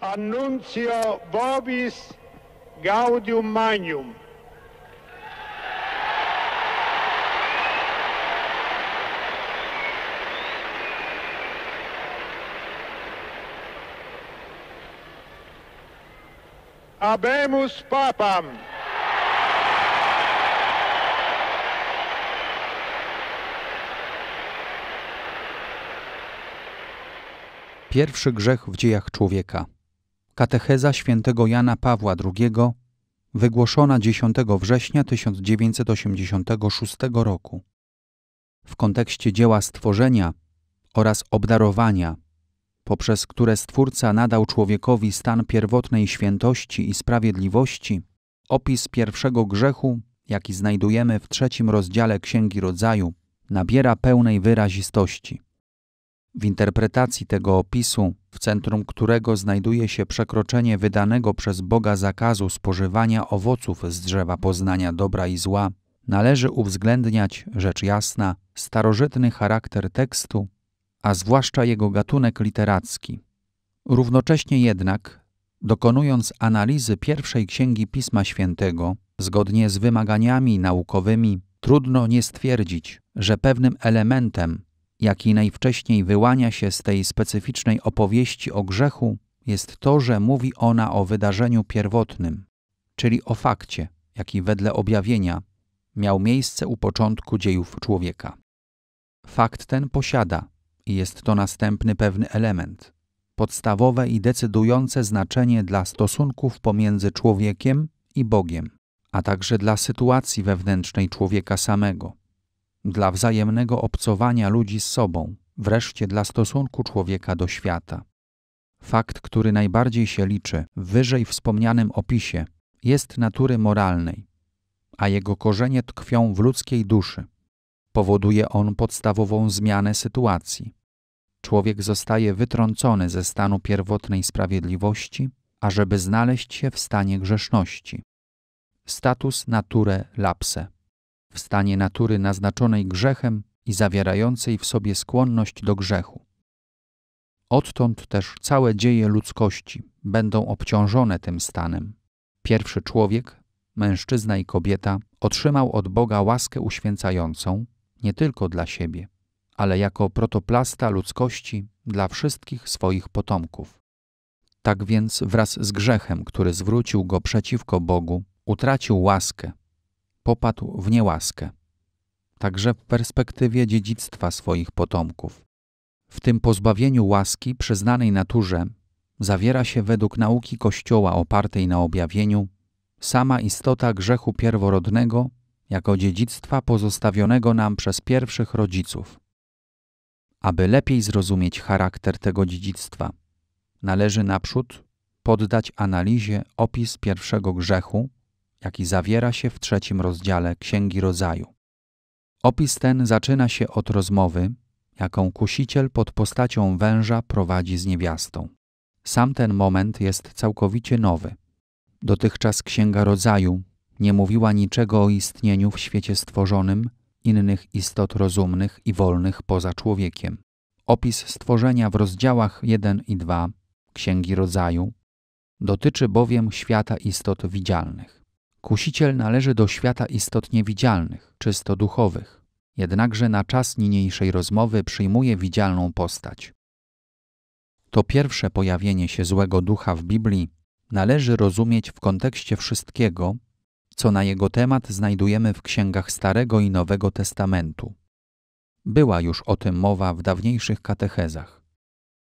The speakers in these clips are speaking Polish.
Annuncio Vobis Gaudium Magnum. Abemus Papam. Pierwszy grzech w dziejach człowieka. Katecheza świętego Jana Pawła II, wygłoszona 10 września 1986 roku. W kontekście dzieła stworzenia oraz obdarowania, poprzez które Stwórca nadał człowiekowi stan pierwotnej świętości i sprawiedliwości, opis pierwszego grzechu, jaki znajdujemy w trzecim rozdziale Księgi Rodzaju, nabiera pełnej wyrazistości. W interpretacji tego opisu w centrum którego znajduje się przekroczenie wydanego przez Boga zakazu spożywania owoców z drzewa poznania dobra i zła, należy uwzględniać, rzecz jasna, starożytny charakter tekstu, a zwłaszcza jego gatunek literacki. Równocześnie jednak, dokonując analizy pierwszej księgi Pisma Świętego, zgodnie z wymaganiami naukowymi, trudno nie stwierdzić, że pewnym elementem jaki najwcześniej wyłania się z tej specyficznej opowieści o grzechu, jest to, że mówi ona o wydarzeniu pierwotnym, czyli o fakcie, jaki wedle objawienia miał miejsce u początku dziejów człowieka. Fakt ten posiada i jest to następny pewny element, podstawowe i decydujące znaczenie dla stosunków pomiędzy człowiekiem i Bogiem, a także dla sytuacji wewnętrznej człowieka samego dla wzajemnego obcowania ludzi z sobą, wreszcie dla stosunku człowieka do świata. Fakt, który najbardziej się liczy w wyżej wspomnianym opisie, jest natury moralnej, a jego korzenie tkwią w ludzkiej duszy. Powoduje on podstawową zmianę sytuacji. Człowiek zostaje wytrącony ze stanu pierwotnej sprawiedliwości, ażeby znaleźć się w stanie grzeszności. Status nature lapse w stanie natury naznaczonej grzechem i zawierającej w sobie skłonność do grzechu. Odtąd też całe dzieje ludzkości będą obciążone tym stanem. Pierwszy człowiek, mężczyzna i kobieta, otrzymał od Boga łaskę uświęcającą nie tylko dla siebie, ale jako protoplasta ludzkości dla wszystkich swoich potomków. Tak więc wraz z grzechem, który zwrócił go przeciwko Bogu, utracił łaskę, popadł w niełaskę, także w perspektywie dziedzictwa swoich potomków. W tym pozbawieniu łaski przyznanej naturze zawiera się według nauki Kościoła opartej na objawieniu sama istota grzechu pierworodnego jako dziedzictwa pozostawionego nam przez pierwszych rodziców. Aby lepiej zrozumieć charakter tego dziedzictwa, należy naprzód poddać analizie opis pierwszego grzechu jaki zawiera się w trzecim rozdziale Księgi Rodzaju. Opis ten zaczyna się od rozmowy, jaką kusiciel pod postacią węża prowadzi z niewiastą. Sam ten moment jest całkowicie nowy. Dotychczas Księga Rodzaju nie mówiła niczego o istnieniu w świecie stworzonym innych istot rozumnych i wolnych poza człowiekiem. Opis stworzenia w rozdziałach 1 i 2 Księgi Rodzaju dotyczy bowiem świata istot widzialnych. Kusiciel należy do świata istot niewidzialnych, czysto duchowych, jednakże na czas niniejszej rozmowy przyjmuje widzialną postać. To pierwsze pojawienie się złego ducha w Biblii należy rozumieć w kontekście wszystkiego, co na jego temat znajdujemy w księgach Starego i Nowego Testamentu. Była już o tym mowa w dawniejszych katechezach.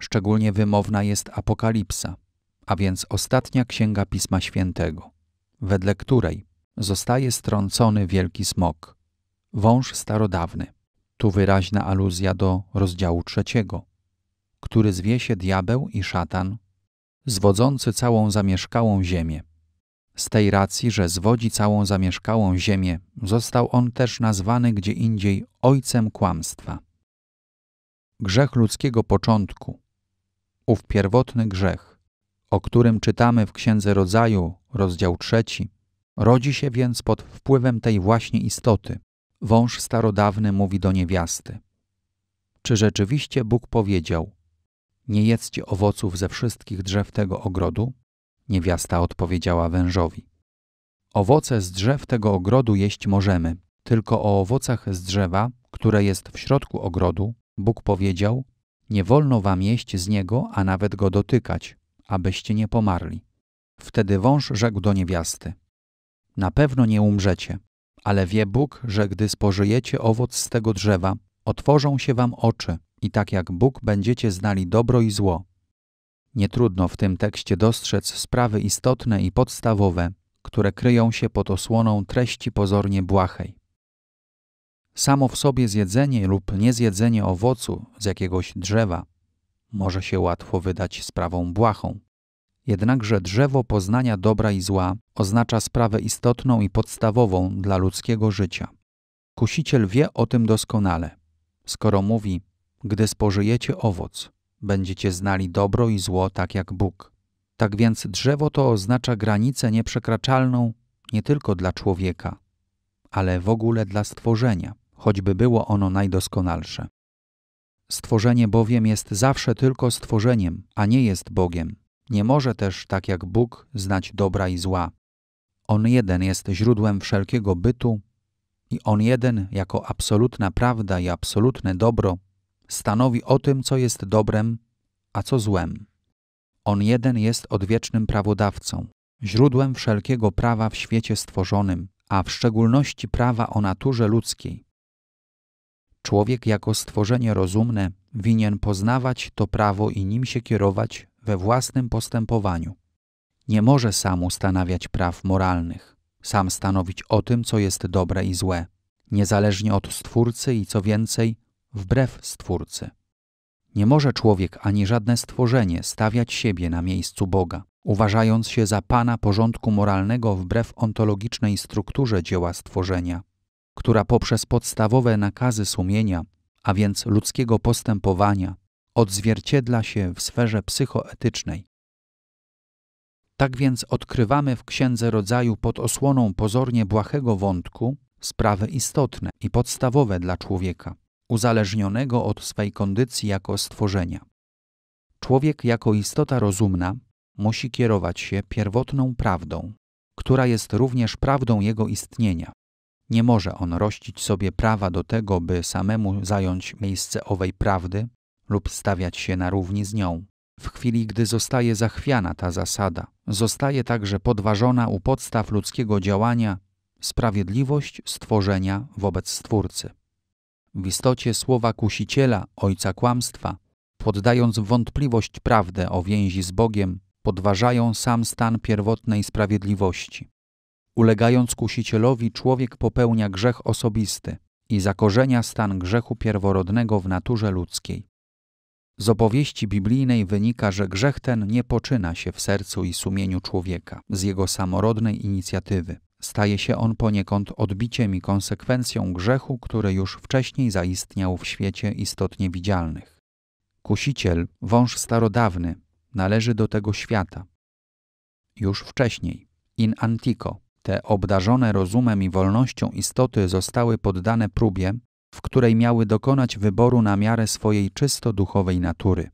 Szczególnie wymowna jest Apokalipsa, a więc ostatnia księga Pisma Świętego wedle której zostaje strącony wielki smok, wąż starodawny. Tu wyraźna aluzja do rozdziału trzeciego, który zwie się diabeł i szatan, zwodzący całą zamieszkałą ziemię. Z tej racji, że zwodzi całą zamieszkałą ziemię, został on też nazwany gdzie indziej ojcem kłamstwa. Grzech ludzkiego początku, ów pierwotny grzech, o którym czytamy w Księdze Rodzaju rozdział trzeci. Rodzi się więc pod wpływem tej właśnie istoty. Wąż starodawny mówi do niewiasty. Czy rzeczywiście Bóg powiedział, nie jedzcie owoców ze wszystkich drzew tego ogrodu? Niewiasta odpowiedziała wężowi. Owoce z drzew tego ogrodu jeść możemy, tylko o owocach z drzewa, które jest w środku ogrodu, Bóg powiedział: Nie wolno wam jeść z niego, a nawet go dotykać, abyście nie pomarli. Wtedy wąż rzekł do niewiasty: Na pewno nie umrzecie, ale wie Bóg, że gdy spożyjecie owoc z tego drzewa, otworzą się wam oczy i tak jak Bóg będziecie znali dobro i zło. Nietrudno w tym tekście dostrzec sprawy istotne i podstawowe, które kryją się pod osłoną treści pozornie błahej. Samo w sobie zjedzenie lub niezjedzenie owocu z jakiegoś drzewa może się łatwo wydać sprawą błahą. Jednakże drzewo poznania dobra i zła oznacza sprawę istotną i podstawową dla ludzkiego życia. Kusiciel wie o tym doskonale. Skoro mówi, gdy spożyjecie owoc, będziecie znali dobro i zło tak jak Bóg. Tak więc drzewo to oznacza granicę nieprzekraczalną nie tylko dla człowieka, ale w ogóle dla stworzenia, choćby było ono najdoskonalsze. Stworzenie bowiem jest zawsze tylko stworzeniem, a nie jest Bogiem, nie może też, tak jak Bóg, znać dobra i zła. On jeden jest źródłem wszelkiego bytu i On jeden, jako absolutna prawda i absolutne dobro, stanowi o tym, co jest dobrem, a co złem. On jeden jest odwiecznym prawodawcą, źródłem wszelkiego prawa w świecie stworzonym, a w szczególności prawa o naturze ludzkiej. Człowiek jako stworzenie rozumne winien poznawać to prawo i nim się kierować we własnym postępowaniu. Nie może sam ustanawiać praw moralnych, sam stanowić o tym, co jest dobre i złe, niezależnie od Stwórcy i co więcej, wbrew Stwórcy. Nie może człowiek ani żadne stworzenie stawiać siebie na miejscu Boga, uważając się za pana porządku moralnego wbrew ontologicznej strukturze dzieła stworzenia, która poprzez podstawowe nakazy sumienia, a więc ludzkiego postępowania, odzwierciedla się w sferze psychoetycznej. Tak więc odkrywamy w Księdze Rodzaju pod osłoną pozornie błahego wątku sprawy istotne i podstawowe dla człowieka, uzależnionego od swej kondycji jako stworzenia. Człowiek jako istota rozumna musi kierować się pierwotną prawdą, która jest również prawdą jego istnienia. Nie może on rościć sobie prawa do tego, by samemu zająć miejsce owej prawdy, lub stawiać się na równi z nią. W chwili, gdy zostaje zachwiana ta zasada, zostaje także podważona u podstaw ludzkiego działania sprawiedliwość stworzenia wobec Stwórcy. W istocie słowa kusiciela, ojca kłamstwa, poddając wątpliwość prawdę o więzi z Bogiem, podważają sam stan pierwotnej sprawiedliwości. Ulegając kusicielowi, człowiek popełnia grzech osobisty i zakorzenia stan grzechu pierworodnego w naturze ludzkiej. Z opowieści biblijnej wynika, że grzech ten nie poczyna się w sercu i sumieniu człowieka, z jego samorodnej inicjatywy. Staje się on poniekąd odbiciem i konsekwencją grzechu, który już wcześniej zaistniał w świecie istotnie widzialnych. Kusiciel, wąż starodawny, należy do tego świata. Już wcześniej, in antico, te obdarzone rozumem i wolnością istoty zostały poddane próbie, w której miały dokonać wyboru na miarę swojej czysto duchowej natury.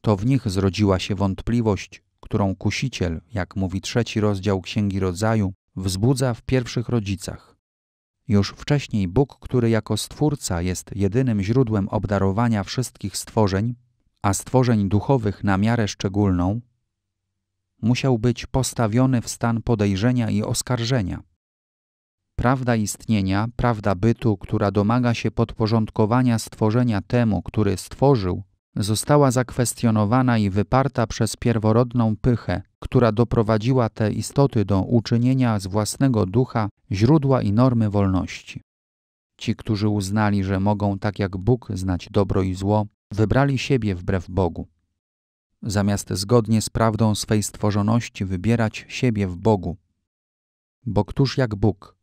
To w nich zrodziła się wątpliwość, którą kusiciel, jak mówi trzeci rozdział Księgi Rodzaju, wzbudza w pierwszych rodzicach. Już wcześniej Bóg, który jako Stwórca jest jedynym źródłem obdarowania wszystkich stworzeń, a stworzeń duchowych na miarę szczególną, musiał być postawiony w stan podejrzenia i oskarżenia – Prawda istnienia, prawda bytu, która domaga się podporządkowania stworzenia temu, który stworzył, została zakwestionowana i wyparta przez pierworodną pychę, która doprowadziła te istoty do uczynienia z własnego ducha źródła i normy wolności. Ci, którzy uznali, że mogą tak jak Bóg znać dobro i zło, wybrali siebie wbrew Bogu. Zamiast zgodnie z prawdą swej stworzoności wybierać siebie w Bogu. Bo któż jak Bóg,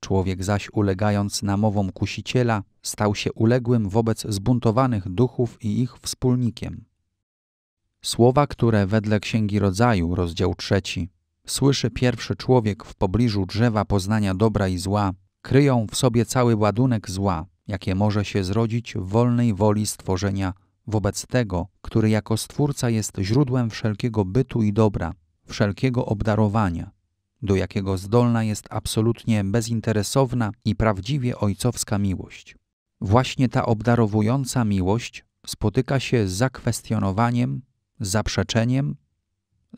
Człowiek zaś, ulegając namowom kusiciela, stał się uległym wobec zbuntowanych duchów i ich wspólnikiem. Słowa, które wedle Księgi Rodzaju, rozdział trzeci, słyszy pierwszy człowiek w pobliżu drzewa poznania dobra i zła, kryją w sobie cały ładunek zła, jakie może się zrodzić w wolnej woli stworzenia wobec tego, który jako Stwórca jest źródłem wszelkiego bytu i dobra, wszelkiego obdarowania do jakiego zdolna jest absolutnie bezinteresowna i prawdziwie ojcowska miłość. Właśnie ta obdarowująca miłość spotyka się z zakwestionowaniem, zaprzeczeniem,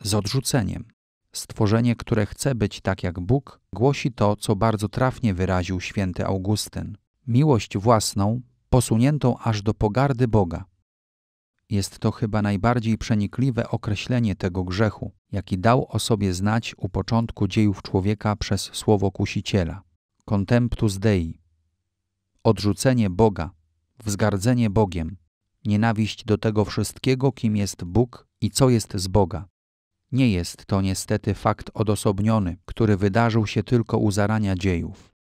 z odrzuceniem. Stworzenie, które chce być tak jak Bóg, głosi to, co bardzo trafnie wyraził święty Augustyn. Miłość własną, posuniętą aż do pogardy Boga. Jest to chyba najbardziej przenikliwe określenie tego grzechu jaki dał o sobie znać u początku dziejów człowieka przez słowo kusiciela, contemptus dei, odrzucenie Boga, wzgardzenie Bogiem, nienawiść do tego wszystkiego, kim jest Bóg i co jest z Boga. Nie jest to niestety fakt odosobniony, który wydarzył się tylko u zarania dziejów.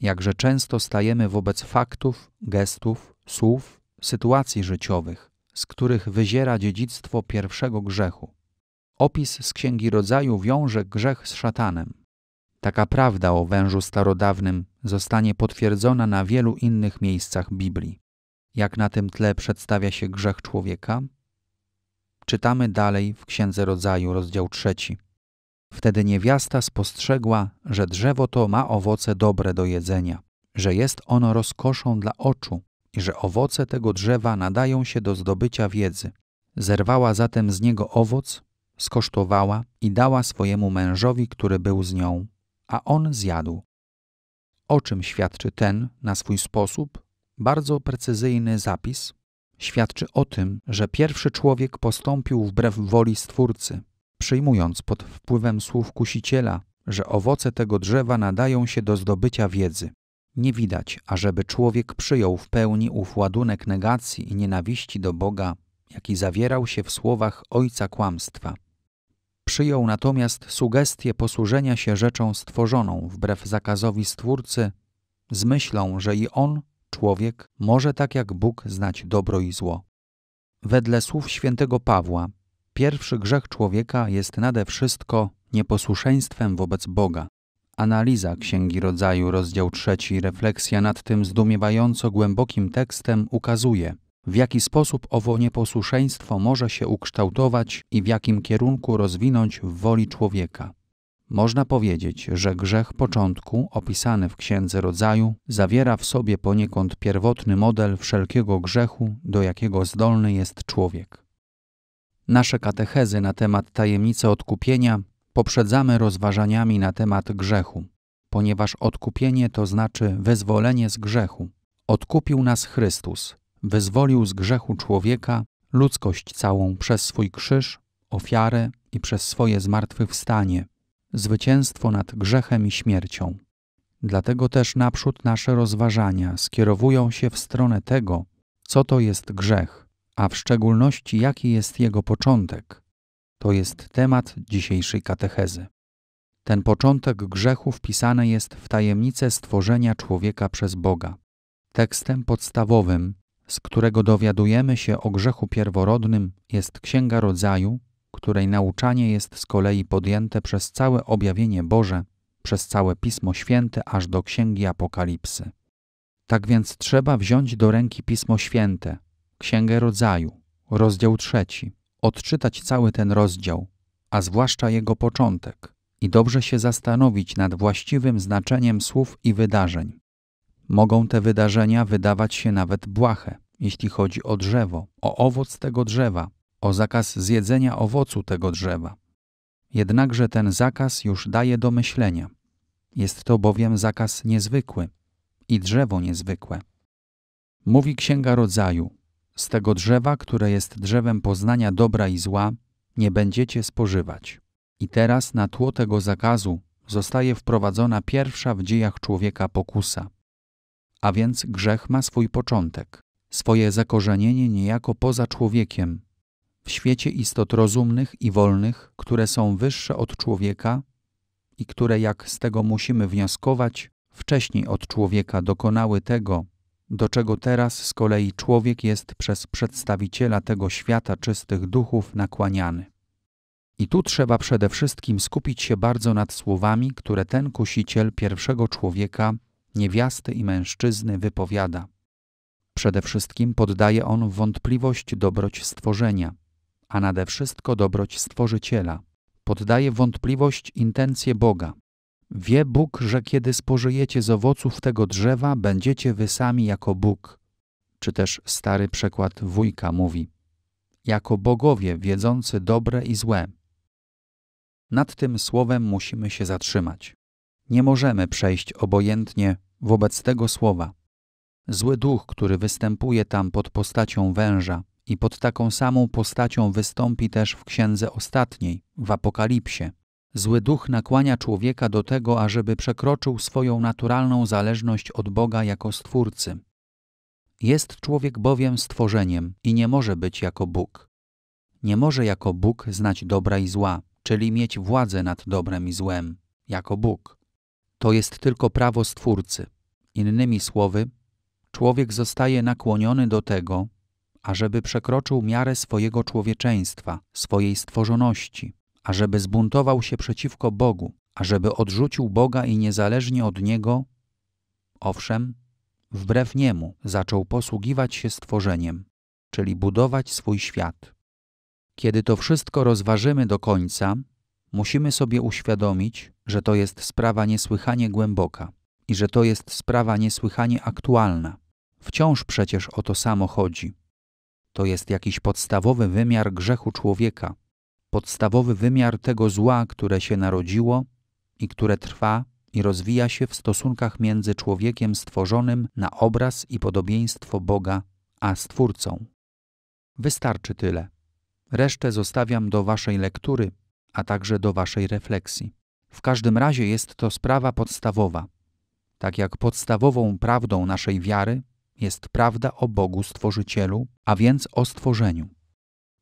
Jakże często stajemy wobec faktów, gestów, słów, sytuacji życiowych, z których wyziera dziedzictwo pierwszego grzechu opis z Księgi Rodzaju wiąże grzech z szatanem. Taka prawda o wężu starodawnym zostanie potwierdzona na wielu innych miejscach Biblii. Jak na tym tle przedstawia się grzech człowieka? Czytamy dalej w Księdze Rodzaju, rozdział trzeci. Wtedy niewiasta spostrzegła, że drzewo to ma owoce dobre do jedzenia, że jest ono rozkoszą dla oczu i że owoce tego drzewa nadają się do zdobycia wiedzy. Zerwała zatem z niego owoc skosztowała i dała swojemu mężowi, który był z nią, a on zjadł. O czym świadczy ten, na swój sposób, bardzo precyzyjny zapis, świadczy o tym, że pierwszy człowiek postąpił wbrew woli Stwórcy, przyjmując pod wpływem słów kusiciela, że owoce tego drzewa nadają się do zdobycia wiedzy. Nie widać, ażeby człowiek przyjął w pełni ów ładunek negacji i nienawiści do Boga, jaki zawierał się w słowach ojca kłamstwa. Przyjął natomiast sugestię posłużenia się rzeczą stworzoną wbrew zakazowi Stwórcy, z myślą, że i on, człowiek, może tak jak Bóg znać dobro i zło. Wedle słów świętego Pawła, pierwszy grzech człowieka jest nade wszystko nieposłuszeństwem wobec Boga. Analiza Księgi Rodzaju, rozdział trzeci, refleksja nad tym zdumiewająco głębokim tekstem ukazuje – w jaki sposób owo nieposłuszeństwo może się ukształtować i w jakim kierunku rozwinąć w woli człowieka. Można powiedzieć, że grzech początku, opisany w Księdze Rodzaju, zawiera w sobie poniekąd pierwotny model wszelkiego grzechu, do jakiego zdolny jest człowiek. Nasze katechezy na temat tajemnicy odkupienia poprzedzamy rozważaniami na temat grzechu, ponieważ odkupienie to znaczy wyzwolenie z grzechu. Odkupił nas Chrystus, wyzwolił z grzechu człowieka ludzkość całą przez swój krzyż, ofiarę i przez swoje zmartwychwstanie, zwycięstwo nad grzechem i śmiercią. Dlatego też naprzód nasze rozważania skierowują się w stronę tego, co to jest grzech, a w szczególności jaki jest jego początek. To jest temat dzisiejszej katechezy. Ten początek grzechu wpisany jest w tajemnicę stworzenia człowieka przez Boga. Tekstem podstawowym z którego dowiadujemy się o grzechu pierworodnym, jest Księga Rodzaju, której nauczanie jest z kolei podjęte przez całe objawienie Boże, przez całe Pismo Święte aż do Księgi Apokalipsy. Tak więc trzeba wziąć do ręki Pismo Święte, Księgę Rodzaju, rozdział trzeci, odczytać cały ten rozdział, a zwłaszcza jego początek, i dobrze się zastanowić nad właściwym znaczeniem słów i wydarzeń. Mogą te wydarzenia wydawać się nawet błahe, jeśli chodzi o drzewo, o owoc tego drzewa, o zakaz zjedzenia owocu tego drzewa. Jednakże ten zakaz już daje do myślenia. Jest to bowiem zakaz niezwykły i drzewo niezwykłe. Mówi Księga Rodzaju: Z tego drzewa, które jest drzewem poznania dobra i zła, nie będziecie spożywać. I teraz na tło tego zakazu zostaje wprowadzona pierwsza w dziejach człowieka pokusa. A więc grzech ma swój początek, swoje zakorzenienie niejako poza człowiekiem, w świecie istot rozumnych i wolnych, które są wyższe od człowieka i które, jak z tego musimy wnioskować, wcześniej od człowieka dokonały tego, do czego teraz z kolei człowiek jest przez przedstawiciela tego świata czystych duchów nakłaniany. I tu trzeba przede wszystkim skupić się bardzo nad słowami, które ten kusiciel pierwszego człowieka niewiasty i mężczyzny wypowiada. Przede wszystkim poddaje on wątpliwość dobroć stworzenia, a nade wszystko dobroć stworzyciela. Poddaje wątpliwość intencje Boga. Wie Bóg, że kiedy spożyjecie z owoców tego drzewa, będziecie wy sami jako Bóg. Czy też stary przekład wujka mówi: Jako bogowie wiedzący dobre i złe. Nad tym słowem musimy się zatrzymać. Nie możemy przejść obojętnie wobec tego słowa. Zły duch, który występuje tam pod postacią węża i pod taką samą postacią wystąpi też w księdze ostatniej, w Apokalipsie. Zły duch nakłania człowieka do tego, ażeby przekroczył swoją naturalną zależność od Boga jako stwórcy. Jest człowiek bowiem stworzeniem i nie może być jako Bóg. Nie może jako Bóg znać dobra i zła, czyli mieć władzę nad dobrem i złem, jako Bóg to jest tylko prawo Stwórcy. Innymi słowy, człowiek zostaje nakłoniony do tego, ażeby przekroczył miarę swojego człowieczeństwa, swojej stworzoności, ażeby zbuntował się przeciwko Bogu, ażeby odrzucił Boga i niezależnie od Niego, owszem, wbrew Niemu zaczął posługiwać się stworzeniem, czyli budować swój świat. Kiedy to wszystko rozważymy do końca, musimy sobie uświadomić, że to jest sprawa niesłychanie głęboka i że to jest sprawa niesłychanie aktualna. Wciąż przecież o to samo chodzi. To jest jakiś podstawowy wymiar grzechu człowieka, podstawowy wymiar tego zła, które się narodziło i które trwa i rozwija się w stosunkach między człowiekiem stworzonym na obraz i podobieństwo Boga a Stwórcą. Wystarczy tyle. Resztę zostawiam do Waszej lektury, a także do Waszej refleksji. W każdym razie jest to sprawa podstawowa. Tak jak podstawową prawdą naszej wiary jest prawda o Bogu Stworzycielu, a więc o stworzeniu.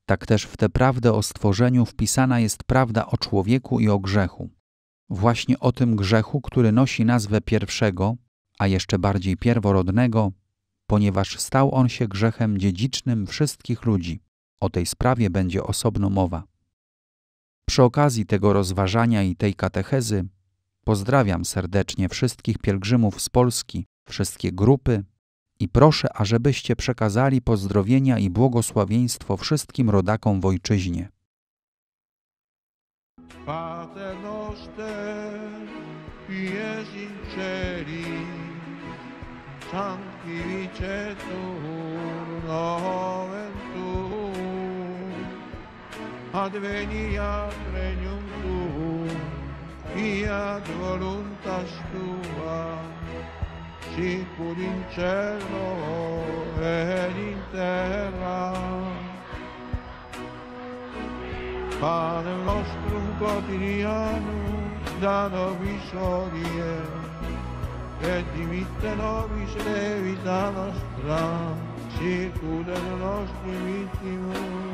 Tak też w tę prawdę o stworzeniu wpisana jest prawda o człowieku i o grzechu. Właśnie o tym grzechu, który nosi nazwę pierwszego, a jeszcze bardziej pierworodnego, ponieważ stał on się grzechem dziedzicznym wszystkich ludzi. O tej sprawie będzie osobno mowa. Przy okazji tego rozważania i tej katechezy pozdrawiam serdecznie wszystkich pielgrzymów z Polski, wszystkie grupy i proszę, ażebyście przekazali pozdrowienia i błogosławieństwo wszystkim rodakom w ojczyźnie. Pater advenia regnum tuum, fiat voluntas tua, sicur in cielo ed in terra. Pane nostrum quotidianum, da nobis odie, et dimitte nobis levita nostra, sicur del nostri vittimus,